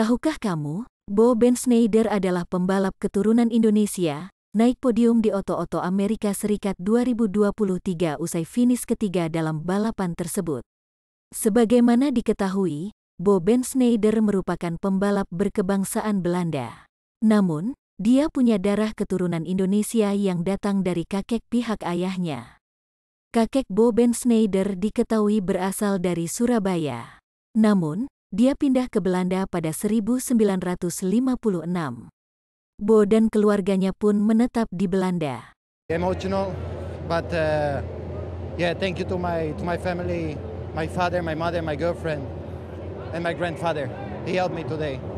Tahukah kamu, Bo Ben Schneider adalah pembalap keturunan Indonesia, naik podium di Oto-Oto Amerika Serikat 2023 usai finish ketiga dalam balapan tersebut. Sebagaimana diketahui, Bo Ben Schneider merupakan pembalap berkebangsaan Belanda. Namun, dia punya darah keturunan Indonesia yang datang dari kakek pihak ayahnya. Kakek Bo Ben Schneider diketahui berasal dari Surabaya. Namun, dia pindah ke Belanda pada 1956. Bo dan keluarganya pun menetap di Belanda. Emotional, but uh, yeah, thank you to my to my family, my father, my mother, my girlfriend, and my grandfather. He helped me today.